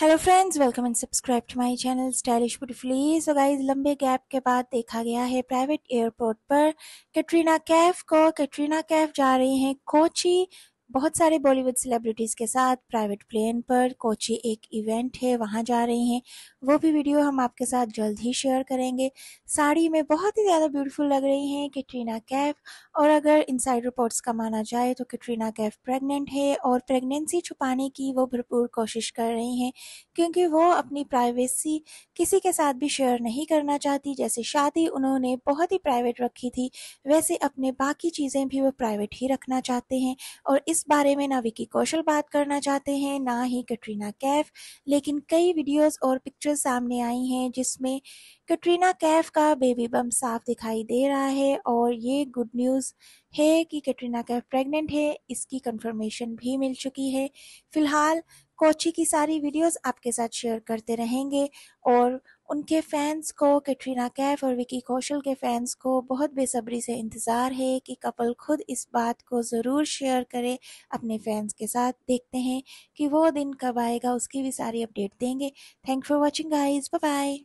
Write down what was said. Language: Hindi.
hello friends welcome and subscribe to my channel stylish beautifully so guys लंबे गैप के बाद देखा गया है प्राइवेट एयरपोर्ट पर कैटरीना कैफ को कैटरीना कैफ जा रही हैं कोची बहुत सारे बॉलीवुड सेलिब्रिटीज़ के साथ प्राइवेट प्लेन पर कोची एक इवेंट है वहाँ जा रहे हैं वो भी वीडियो हम आपके साथ जल्द ही शेयर करेंगे साड़ी में बहुत ही ज़्यादा ब्यूटीफुल लग रही हैं कैटरीना कैफ और अगर इनसाइड रिपोर्ट्स का माना जाए तो कैटरीना कैफ प्रेग्नेंट है और प्रेगनेंसी छुपाने की वो भरपूर कोशिश कर रही हैं क्योंकि वो अपनी प्राइवेसी किसी के साथ भी शेयर नहीं करना चाहती जैसे शादी उन्होंने बहुत ही प्राइवेट रखी थी वैसे अपने बाकी चीज़ें भी वो प्राइवेट ही रखना चाहते हैं और इस इस बारे में ना विकी कौशल बात करना चाहते हैं ना ही कटरीना कैफ लेकिन कई वीडियोस और पिक्चर्स सामने आई हैं जिसमें कटरीना कैफ का बेबी बम साफ दिखाई दे रहा है और ये गुड न्यूज़ है कि कटरीना कैफ प्रेग्नेंट है इसकी कंफर्मेशन भी मिल चुकी है फ़िलहाल कोची की सारी वीडियोस आपके साथ शेयर करते रहेंगे और उनके फैंस को कैटरीना कैफ और विकी कौशल के फैंस को बहुत बेसब्री से इंतज़ार है कि कपल खुद इस बात को ज़रूर शेयर करें अपने फैंस के साथ देखते हैं कि वो दिन कब आएगा उसकी भी सारी अपडेट देंगे thank for watching guys bye